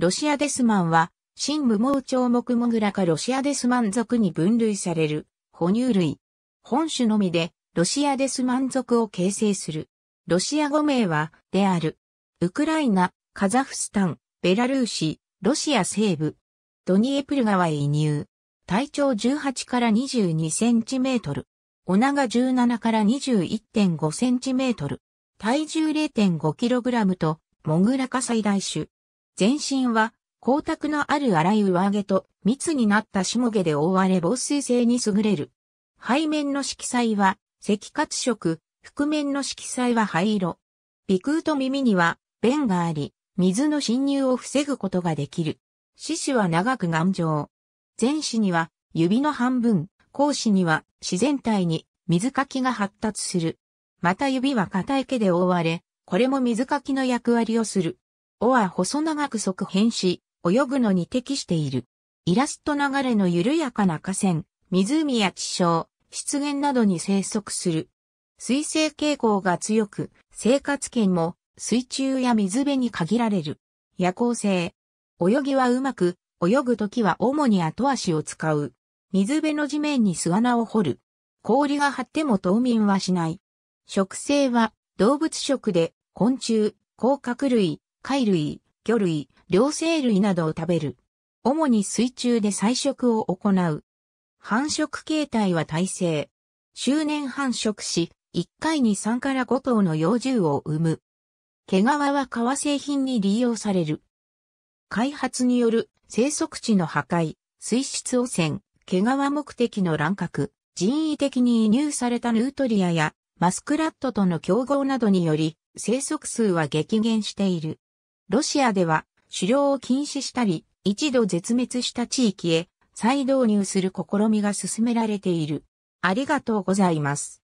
ロシアデスマンは、新無毛鳥目モグラかロシアデスマン族に分類される、哺乳類。本種のみで、ロシアデスマン族を形成する。ロシア語名は、である。ウクライナ、カザフスタン、ベラルーシ、ロシア西部、ドニエプル川へ移入。体長18から22センチメートル。お長17から21.5センチメートル。体重0.5キログラムと、モグラ科最大種。全身は光沢のある荒い上毛と密になった下毛で覆われ防水性に優れる。背面の色彩は赤褐色、覆面の色彩は灰色。鼻腔と耳には弁があり、水の侵入を防ぐことができる。四肢は長く頑丈。前肢には指の半分、後肢には自然体に水かきが発達する。また指は硬い毛で覆われ、これも水かきの役割をする。尾は細長く側変し、泳ぐのに適している。イラスト流れの緩やかな河川、湖や地床、湿原などに生息する。水性傾向が強く、生活圏も水中や水辺に限られる。夜行性。泳ぎはうまく、泳ぐときは主に後足を使う。水辺の地面に巣穴を掘る。氷が張っても冬眠はしない。食性は動物食で昆虫、甲殻類、貝類、魚類、両生類などを食べる。主に水中で採食を行う。繁殖形態は耐性。周年繁殖し、1回に3から5頭の幼獣を産む。毛皮は革製品に利用される。開発による生息地の破壊、水質汚染、毛皮目的の乱獲、人為的に移入されたヌートリアやマスクラットとの競合などにより生息数は激減している。ロシアでは狩猟を禁止したり、一度絶滅した地域へ再導入する試みが進められている。ありがとうございます。